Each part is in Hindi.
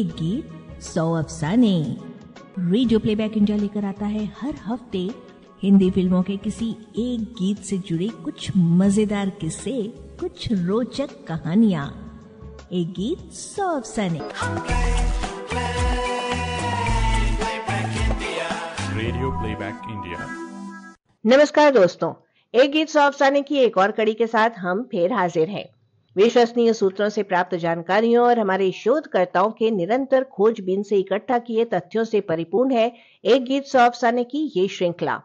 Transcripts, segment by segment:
एक गीत सौ अफसाने रेडियो प्लेबैक इंडिया लेकर आता है हर हफ्ते हिंदी फिल्मों के किसी एक गीत से जुड़े कुछ मजेदार किस्से कुछ रोचक कहानिया एक गीत सौ अफसाने रेडियो प्लेबैक इंडिया नमस्कार दोस्तों एक गीत सौ अफसाने की एक और कड़ी के साथ हम फिर हाजिर हैं विश्वसनीय सूत्रों से प्राप्त जानकारियों और हमारे शोधकर्ताओं के निरंतर खोजबीन से इकट्ठा किए तथ्यों से परिपूर्ण है एक गीत सौ अफसाने की ये श्रृंखला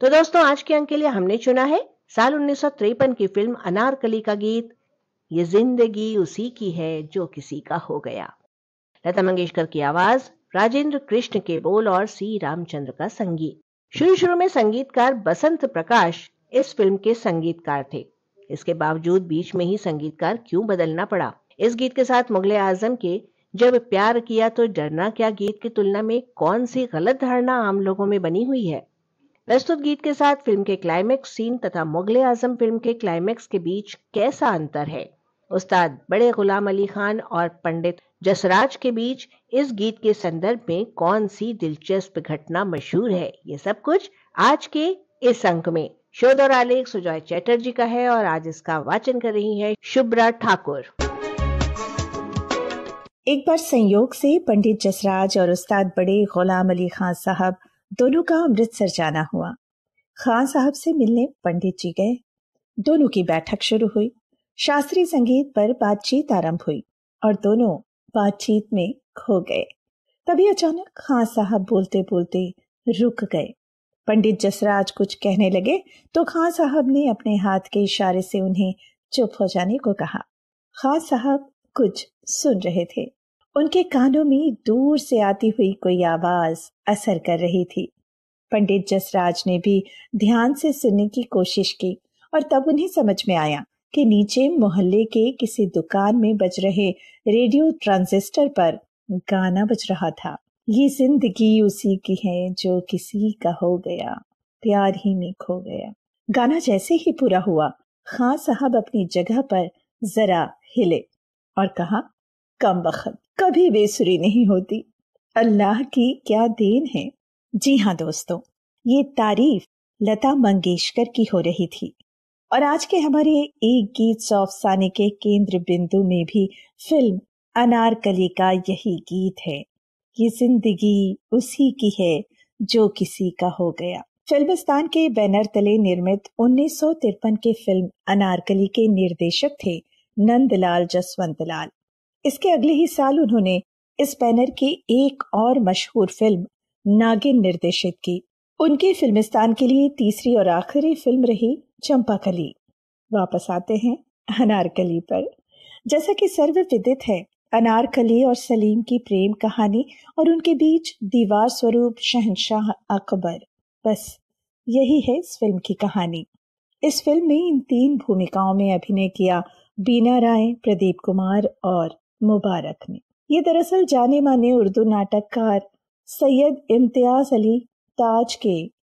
तो दोस्तों आज के अंक के लिए हमने चुना है साल उन्नीस की फिल्म अनारकली का गीत ये जिंदगी उसी की है जो किसी का हो गया लता मंगेशकर की आवाज राजेंद्र कृष्ण के बोल और सी रामचंद्र का संगीत शुरू शुरू में संगीतकार बसंत प्रकाश इस फिल्म के संगीतकार थे इसके बावजूद बीच में ही संगीतकार क्यों बदलना पड़ा इस गीत के साथ मुगल आजम के जब प्यार किया तो डरना क्या गीत की तुलना में कौन सी गलत धारणा आम लोगों में बनी हुई है प्रस्तुत गीत के साथ फिल्म के क्लाइमैक्स सीन तथा मुगल आजम फिल्म के क्लाइमैक्स के बीच कैसा अंतर है उस्ताद बड़े गुलाम अली खान और पंडित जसराज के बीच इस गीत के संदर्भ में कौन सी दिलचस्प घटना मशहूर है ये सब कुछ आज के इस अंक में शोध और आलेख सुजॉय चैटर्जी का है और आज इसका वाचन कर रही है शुभ्रा ठाकुर एक बार संयोग से पंडित जसराज और उस्ताद बड़े गुलाम अली खान साहब दोनों का अमृतसर जाना हुआ खान साहब से मिलने पंडित जी गए दोनों की बैठक शुरू हुई शास्त्रीय संगीत पर बातचीत आरंभ हुई और दोनों बातचीत में खो गए तभी अचानक खान साहब बोलते बोलते रुक गए पंडित जसराज कुछ कहने लगे तो खां साहब ने अपने हाथ के इशारे से उन्हें चुप हो जाने को कहा खां साहब कुछ सुन रहे थे उनके कानों में दूर से आती हुई कोई आवाज असर कर रही थी पंडित जसराज ने भी ध्यान से सुनने की कोशिश की और तब उन्हें समझ में आया कि नीचे मोहल्ले के किसी दुकान में बज रहे रेडियो ट्रांजिस्टर पर गाना बज रहा था ये जिंदगी उसी की है जो किसी का हो गया प्यार ही में खो गया गाना जैसे ही पूरा हुआ खान साहब अपनी जगह पर जरा हिले और कहा कम बखत कभी बेसुरी नहीं होती अल्लाह की क्या देन है जी हाँ दोस्तों ये तारीफ लता मंगेशकर की हो रही थी और आज के हमारे एक गीत सानी के केंद्र बिंदु में भी फिल्म अनारकली का यही गीत है ये जिंदगी उसी की है जो किसी का हो गया फिल्मिस्तान के बैनर तले निर्मित उन्नीस के फिल्म अनारकली के निर्देशक थे नंदलाल जसवंतलाल इसके अगले ही साल उन्होंने इस बैनर की एक और मशहूर फिल्म नागिन निर्देशित की उनकी फिल्मिस्तान के लिए तीसरी और आखिरी फिल्म रही चंपाकली वापस आते हैं अनारकली पर जैसा कि सर्वविदित है अनारकली और सलीम की प्रेम कहानी और उनके बीच दीवार स्वरूप शहनशाह अकबर बस यही है इस फिल्म की कहानी इस फिल्म में इन तीन भूमिकाओं में अभिनय किया बीना राय प्रदीप कुमार और मुबारक ने ये दरअसल जाने माने उर्दू नाटककार सैयद इम्तियाज अली ताज के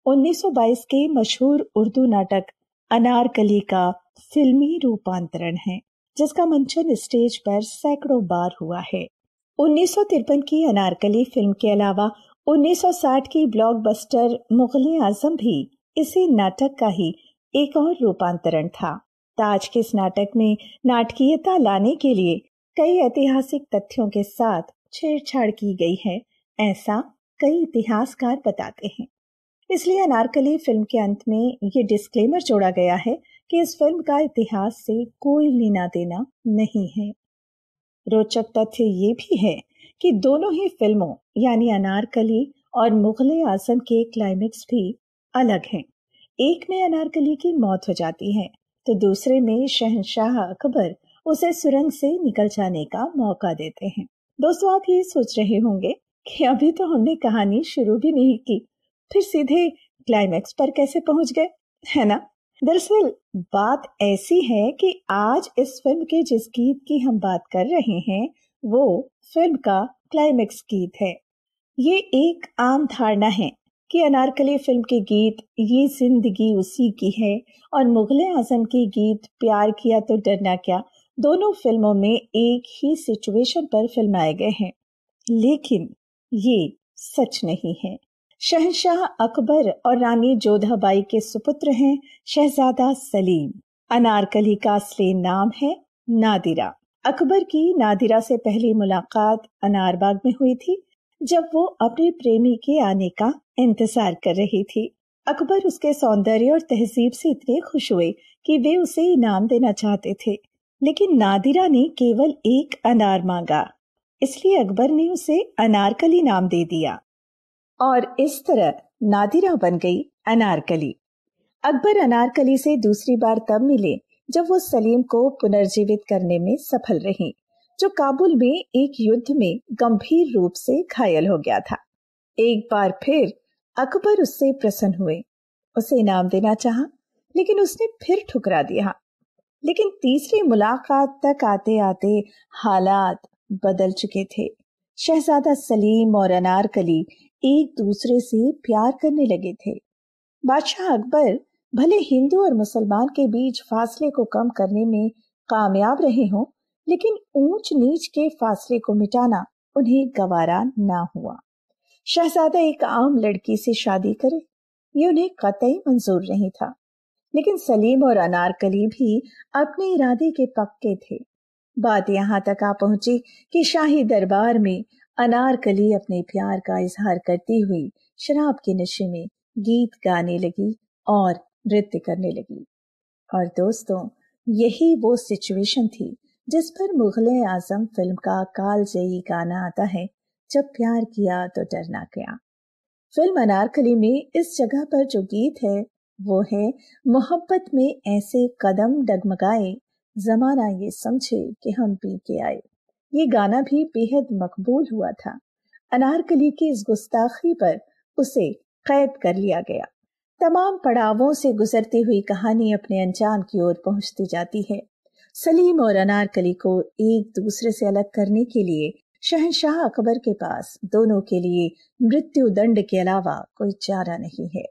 1922 के मशहूर उर्दू नाटक अनारकली का फिल्मी रूपांतरण है जिसका मंचन स्टेज पर सैकड़ों बार हुआ है उन्नीस की अनारकली फिल्म के अलावा 1960 की ब्लॉकबस्टर मुगल आजम भी इसी नाटक का ही एक और रूपांतरण था ताज के इस नाटक में नाटकीयता लाने के लिए कई ऐतिहासिक तथ्यों के साथ छेड़छाड़ की गई है ऐसा कई इतिहासकार बताते हैं इसलिए अनारकली फिल्म के अंत में ये डिस्क्लेमर जोड़ा गया है कि इस फिल्म का इतिहास से कोई लेना देना नहीं है रोचक तथ्य ये भी है कि दोनों ही फिल्मों यानी अनारकली और मुगल आजम के क्लाइमेक्स भी अलग हैं एक में अनारकली की मौत हो जाती है तो दूसरे में शहनशाह अकबर उसे सुरंग से निकल जाने का मौका देते हैं दोस्तों आप ये सोच रहे होंगे कि अभी तो हमने कहानी शुरू भी नहीं की फिर सीधे क्लाइमैक्स पर कैसे पहुंच गए है ना दरअसल बात ऐसी है कि आज इस फिल्म के जिस गीत की हम बात कर रहे हैं वो फिल्म का क्लाइमेक्स गीत है ये एक आम धारणा है कि अनारकली फिल्म के गीत ये जिंदगी उसी की है और मुगल आजम के गीत प्यार किया तो डरना क्या दोनों फिल्मों में एक ही सिचुएशन पर फिल्माए गए हैं लेकिन ये सच नहीं है शहनशाह अकबर और रानी जोधाबाई के सुपुत्र हैं शहजादा सलीम अनारकली का असली नाम है नादिरा अकबर की नादिरा से पहली मुलाकात अनारबाग में हुई थी जब वो अपने प्रेमी के आने का इंतजार कर रही थी अकबर उसके सौंदर्य और तहजीब से इतने खुश हुए कि वे उसे इनाम देना चाहते थे लेकिन नादिरा ने केवल एक अनार मांगा इसलिए अकबर ने उसे अनारकली नाम दे दिया और इस तरह नादिरा बन गई अनारकली अकबर अनारकली से दूसरी बार तब मिले जब वो सलीम को पुनर्जीवित करने में सफल रही जो काबुल में एक युद्ध में गंभीर रूप से घायल हो गया था एक बार फिर अकबर उससे प्रसन्न हुए उसे इनाम देना चाहा, लेकिन उसने फिर ठुकरा दिया लेकिन तीसरी मुलाकात तक आते आते हालात बदल चुके थे शहजादा सलीम और अनारकली एक दूसरे से प्यार करने लगे थे बादशाह अकबर भले हिंदू और मुसलमान के बीच फासले को कम करने में कामयाब रहे हों लेकिन ऊंच नीच के फासले को मिटाना उन्हें गवारा ना हुआ शहजादा एक आम लड़की से शादी करे ये उन्हें कतई मंजूर नहीं था लेकिन सलीम और अनारकली भी अपने इरादे के पक्के थे बात यहाँ तक आ पहुंची कि शाही दरबार में अनारकली अपने प्यार का इजहार करती हुई शराब के नशे में गीत गाने लगी और नृत्य करने लगी और दोस्तों यही वो सिचुएशन थी जिस पर मुगल आजम फिल्म का जयी गाना आता है जब प्यार किया तो डरना गया फिल्म अनारकली में इस जगह पर जो गीत है वो है मोहब्बत में ऐसे कदम डगमगाए जमाना ये समझे कि हम पी के आए ये गाना भी बेहद मकबूल हुआ था अनारकली की इस गुस्ताखी पर उसे कैद कर लिया गया तमाम पड़ावों से गुजरती हुई कहानी अपने अनजान की ओर पहुंचती जाती है सलीम और अनारकली को एक दूसरे से अलग करने के लिए शहनशाह अकबर के पास दोनों के लिए मृत्यु दंड के अलावा कोई चारा नहीं है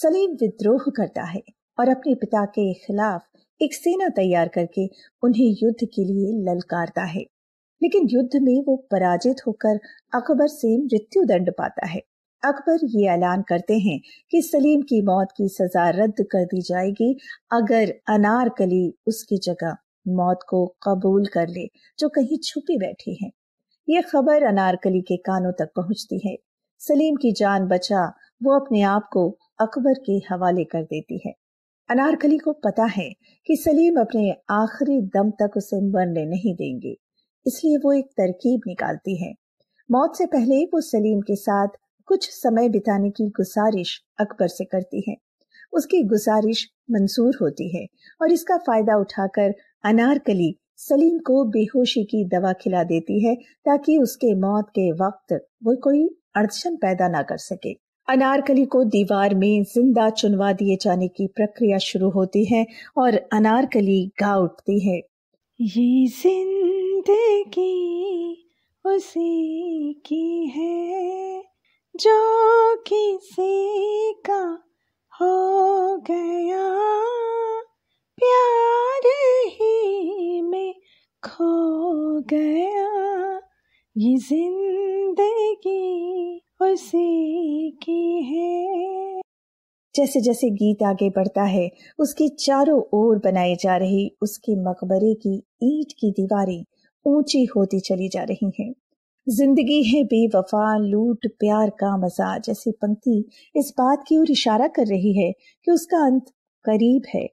सलीम विद्रोह करता है और अपने पिता के खिलाफ एक सेना तैयार करके उन्हें युद्ध के लिए ललकारता है लेकिन युद्ध में वो पराजित होकर अकबर से मृत्यु दंड पाता है अकबर ये ऐलान करते हैं कि सलीम की मौत की सजा रद्द कर दी जाएगी अगर अनारकली उसकी जगह मौत को कबूल कर ले जो कहीं छुपी बैठी है ये खबर अनारकली के कानों तक पहुंचती है सलीम की जान बचा वो अपने आप को अकबर के हवाले कर देती है अनारकली को पता है कि सलीम अपने आखिरी दम तक उसे मरने नहीं देंगे इसलिए वो एक तरकीब निकालती है मौत से पहले वो सलीम के साथ कुछ समय बिताने की गुजारिश अकबर से करती है उसकी गुजारिश मंजूर होती है और इसका फायदा उठाकर अनारकली सलीम को बेहोशी की दवा खिला देती है ताकि उसके मौत के वक्त वो कोई अड़चन पैदा ना कर सके अनारकली को दीवार में जिंदा चुनवा दिए जाने की प्रक्रिया शुरू होती है और अनारकली गा उठती है ये जिंदगी उसी की है जो किसी का हो गया प्यार ही में खो गया ये जिंदगी उसी की है जैसे जैसे गीत आगे बढ़ता है उसके चारों ओर बनाई जा रही उसके मकबरे की ईट की दीवारें ऊंची होती चली जा रही हैं जिंदगी है बेवफा लूट प्यार का मजा जैसी पंक्ति इस बात की ओर इशारा कर रही है कि उसका अंत करीब है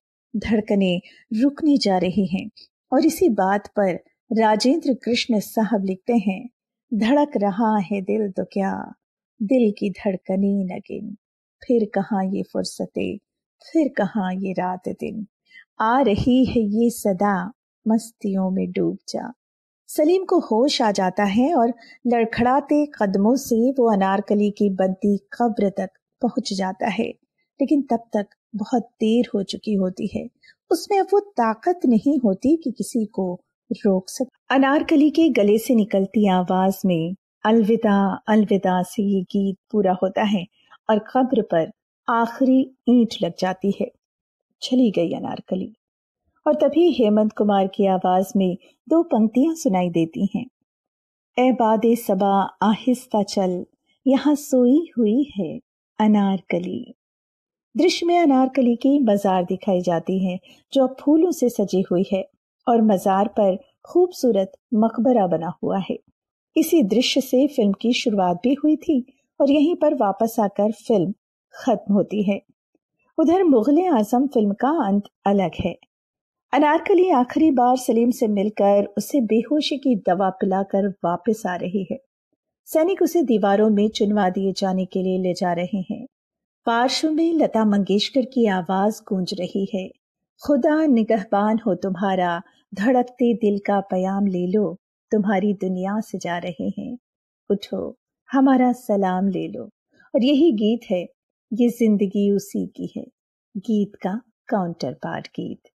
धड़कने रुकने जा रही हैं और इसी बात पर राजेंद्र कृष्ण साहब लिखते हैं धड़क रहा है दिल तो क्या दिल की धड़कने गिन फिर कहाँ ये फुर्सतें फिर कहाँ ये रात दिन आ रही है ये सदा मस्तियों में डूब जा सलीम को होश आ जाता है और लड़खड़ाते कदमों से वो अनारकली की बनती कब्र तक पहुंच जाता है लेकिन तब तक बहुत देर हो चुकी होती है उसमें अब वो ताकत नहीं होती कि किसी को रोक सके अनारकली के गले से निकलती आवाज में अलविदा अलविदा से ये गीत पूरा होता है और कब्र पर आखिरी ईंट लग जाती है चली गई अनारकली और तभी हेमंत कुमार की आवाज में दो पंक्तियां सुनाई देती हैं ए बाद सबा आहिस्ता चल यहाँ सोई हुई है अनारकली दृश्य में अनारकली की मजार दिखाई जाती है जो अब फूलों से सजी हुई है और मजार पर खूबसूरत मकबरा बना हुआ है इसी दृश्य से फिल्म की शुरुआत भी हुई थी और यहीं पर वापस आकर फिल्म खत्म होती है उधर मुगल आजम फिल्म का अंत अलग है अनारकली आखिरी बार सलीम से मिलकर उसे बेहोशी की दवा पिलाकर वापस आ रही है सैनिक उसे दीवारों में चुनवा दिए जाने के लिए ले जा रहे हैं पार्श्व में लता मंगेशकर की आवाज गूंज रही है खुदा निगहबान हो तुम्हारा धड़कते दिल का पयाम ले लो तुम्हारी दुनिया से जा रहे हैं उठो हमारा सलाम ले लो और यही गीत है ये जिंदगी उसी की है गीत का काउंटर पार्ट गीत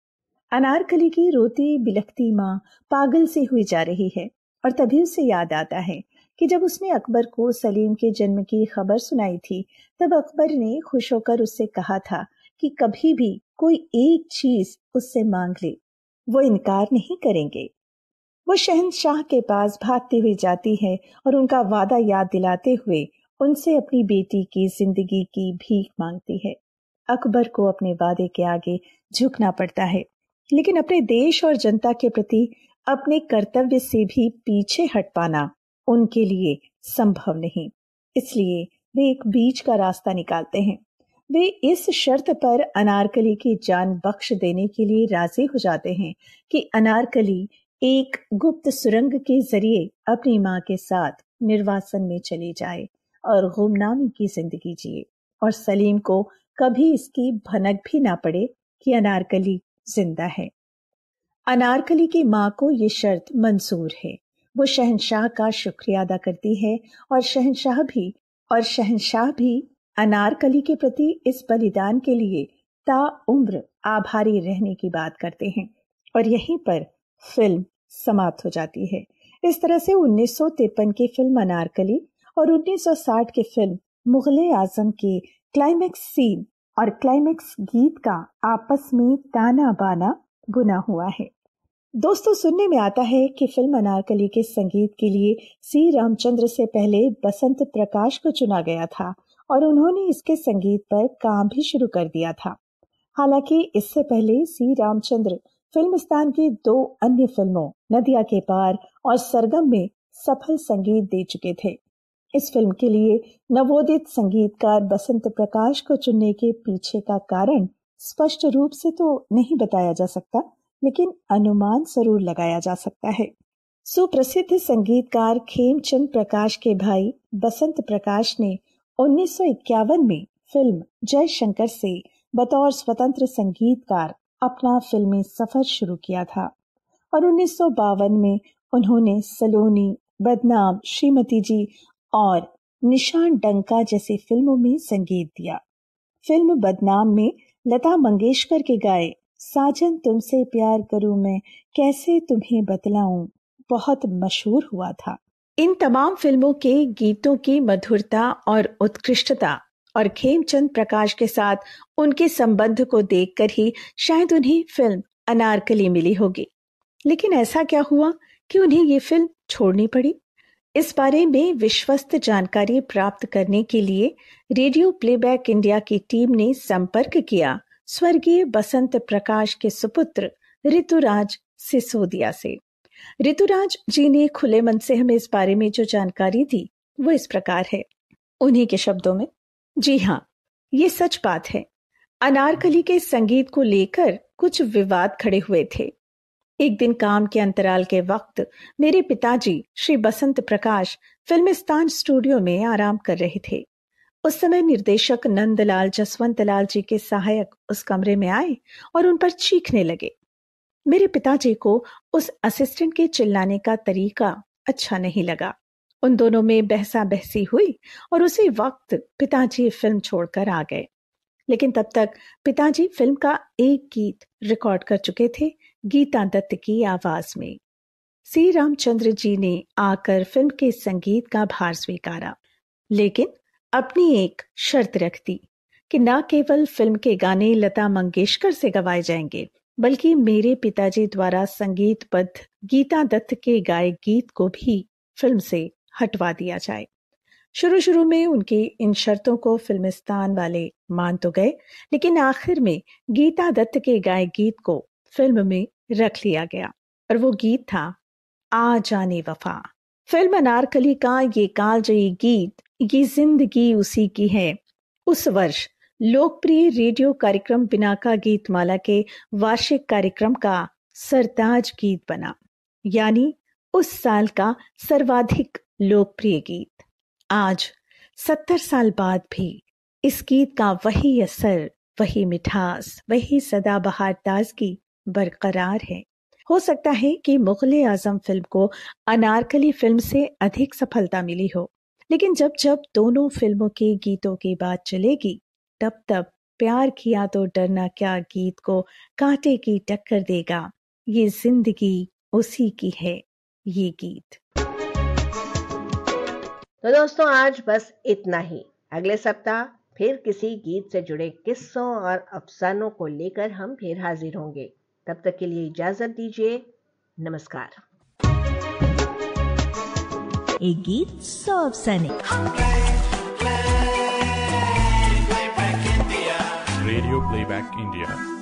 अनारकली की रोती बिलखती माँ पागल से हुई जा रही है और तभी उसे याद आता है कि जब उसने अकबर को सलीम के जन्म की खबर सुनाई थी तब अकबर ने खुश होकर उससे कहा था कि कभी भी कोई एक चीज उससे मांग ले वो इनकार नहीं करेंगे वो शहनशाह के पास भागती हुई जाती है और उनका वादा याद दिलाते हुए उनसे अपनी बेटी की जिंदगी की भीख मांगती है अकबर को अपने वादे के आगे झुकना पड़ता है लेकिन अपने देश और जनता के प्रति अपने कर्तव्य से भी पीछे हट पाना उनके लिए संभव नहीं इसलिए वे एक बीच का रास्ता निकालते हैं वे इस शर्त पर अनारकली की जान बख्श देने के लिए राजी हो जाते हैं कि अनारकली एक गुप्त सुरंग के जरिए अपनी माँ के साथ निर्वासन में चले जाए और गुमनामी की जिंदगी जिए और सलीम को कभी इसकी भनक भी ना पड़े कि अनारकली जिंदा है अनारकली की माँ को ये शर्त मंजूर है वो शहनशाह का शुक्रिया अदा करती है और शहनशाह भी और शहनशाह भी अनारकली के प्रति इस बलिदान के लिए ता उम्र आभारी रहने की बात करते हैं और यहीं पर फिल्म समाप्त हो जाती है इस तरह से उन्नीस की फिल्म अनारकली और 1960 की फिल्म मुगल आजम के क्लाइमेक्स सीन और क्लाइमेक्स गीत का आपस में ताना बाना बुना हुआ है दोस्तों सुनने में आता है कि फिल्म अनारकली के संगीत के लिए सी रामचंद्र से पहले बसंत प्रकाश को चुना गया था और उन्होंने इसके संगीत पर काम भी शुरू कर दिया था हालांकि इससे पहले सी रामचंद्र फिल्मिस्तान की दो अन्य फिल्मों नदिया के पार और सरगम में सफल संगीत दे चुके थे इस फिल्म के लिए नवोदित संगीतकार बसंत प्रकाश को चुनने के पीछे का कारण स्पष्ट रूप से तो नहीं बताया जा सकता लेकिन अनुमान जरूर लगाया जा सकता है सुप्रसिद्ध संगीतकार खेमचंद प्रकाश के भाई बसंत प्रकाश ने 1951 में फिल्म जय शंकर से बतौर स्वतंत्र संगीतकार अपना फिल्मी सफ़र शुरू किया था और उन्नीस में उन्होंने सलोनी बदनाम श्रीमती जी और निशान डंका जैसी फिल्मों में संगीत दिया फिल्म बदनाम में लता मंगेशकर के गाए साजन तुमसे प्यार करूं मैं कैसे तुम्हें बतलाऊं बहुत मशहूर हुआ था इन तमाम फिल्मों के गीतों की मधुरता और उत्कृष्टता और खेमचंद प्रकाश के साथ उनके संबंध को देखकर ही शायद उन्हें फिल्म अनारकली मिली होगी लेकिन ऐसा क्या हुआ कि उन्हें ये फिल्म छोड़नी पड़ी इस बारे में विश्वस्त जानकारी प्राप्त करने के लिए रेडियो प्लेबैक इंडिया की टीम ने संपर्क किया स्वर्गीय बसंत प्रकाश के सुपुत्र ऋतुराज सिसोदिया से ऋतुराज जी ने खुले मन से हमें इस बारे में जो जानकारी दी वो इस प्रकार है उन्हीं के शब्दों में जी हाँ ये सच बात है अनारकली के संगीत को लेकर कुछ विवाद खड़े हुए थे एक दिन काम के अंतराल के वक्त मेरे पिताजी श्री बसंत प्रकाश फिल्मिस्तान स्टूडियो में आराम कर रहे थे उस समय निर्देशक नंदलाल जसवंत लाल जी के सहायक उस कमरे में आए और उन पर चीखने लगे मेरे पिताजी को उस असिस्टेंट के चिल्लाने का तरीका अच्छा नहीं लगा उन दोनों में बहसा बहसी हुई और उसी वक्त पिताजी फिल्म छोड़कर आ गए लेकिन तब तक पिताजी फिल्म का एक गीत रिकॉर्ड कर चुके थे गीता दत्त की आवाज में सी रामचंद्र जी ने आकर फिल्म के संगीत का भार स्वीकारा लेकिन अपनी एक शर्त रख दी कि न केवल फिल्म के गाने लता मंगेशकर से गवाए जाएंगे बल्कि मेरे पिताजी द्वारा संगीतबद्ध गीता दत्त के गाए गीत को भी फिल्म से हटवा दिया जाए शुरू शुरू में उनकी इन शर्तों को फिल्मिस्तान वाले मान तो गए लेकिन आखिर में गीता दत्त के गाय गीत को फिल्म में रख लिया गया और वो गीत था आ जाने वफा फिल्म अनारकली का ये कालजयी गीत ये जिंदगी उसी की है उस वर्ष लोकप्रिय रेडियो कार्यक्रम बिना का गीतमाला के वार्षिक कार्यक्रम का सरताज गीत बना यानी उस साल का सर्वाधिक लोकप्रिय गीत आज सत्तर साल बाद भी इस गीत का वही असर वही मिठास वही सदाबहार ताजगी बरकरार है हो सकता है कि मुगल आजम फिल्म को अनारकली फिल्म से अधिक सफलता मिली हो लेकिन जब जब दोनों फिल्मों के गीतों की बात चलेगी तब तब प्यार किया तो डरना क्या गीत को कांटे की टक्कर देगा ये जिंदगी उसी की है ये गीत तो दोस्तों आज बस इतना ही अगले सप्ताह फिर किसी गीत से जुड़े किस्सों और अफसानों को लेकर हम फिर हाजिर होंगे तब तक के लिए इजाजत दीजिए नमस्कार एक गीत सौ अफसाने रेडियो प्लेबैक इंडिया